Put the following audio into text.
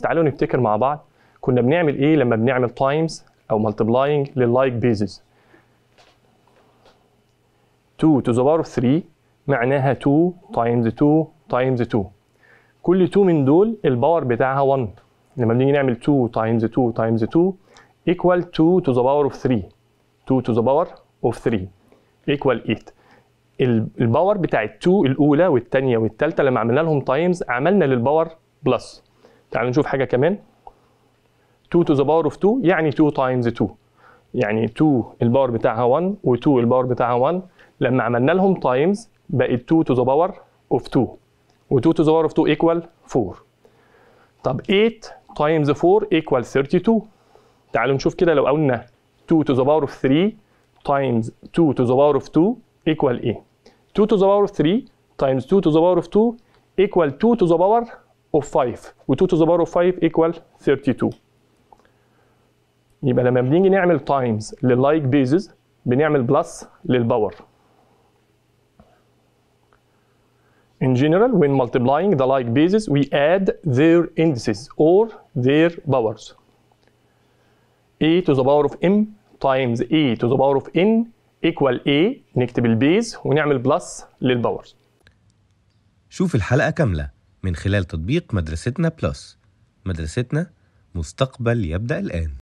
تعالوا نفتكر مع بعض كنا بنعمل ايه لما بنعمل تايمز او مالتبلاينج لللايك بيزز 2 to the power of 3 معناها 2 تايمز 2 تايمز 2 كل 2 من دول الباور بتاعها 1 لما بنيجي نعمل 2 تايمز 2 تايمز 2 ايكوال 2 to the power of 3 2 to the power of 3 ايكوال 8 الباور بتاعت 2 الاولى والثانيه والثالثه لما عملنا لهم تايمز عملنا للباور بلس تعالوا نشوف حاجه كمان 2 to the power of 2 يعني 2 times 2 يعني 2 الباور بتاعها 1 و2 الباور بتاعها 1 لما عملنا لهم تايمز بقت 2 to the power of 2 و2 to the power of 2 equal 4 طب 8 times 4 equal 32 تعالوا نشوف كده لو قلنا 2 to the power of 3 times 2 to the power of 2 equal ايه 2 to the power of 3 times 2 to the power of 2 equal 2 to the power of 5 و 2 to the power of 5 equal 32 يبقى لما بنيجي نعمل تايمز لللايك بيزز بنعمل بلس للباور In general, when multiplying the like bases, we add their indices or their powers. a to the power of m times a to the power of n equal a نكتب البيز ونعمل بلس للباورز. شوف الحلقة كاملة من خلال تطبيق مدرستنا بلس مدرستنا مستقبل يبدأ الآن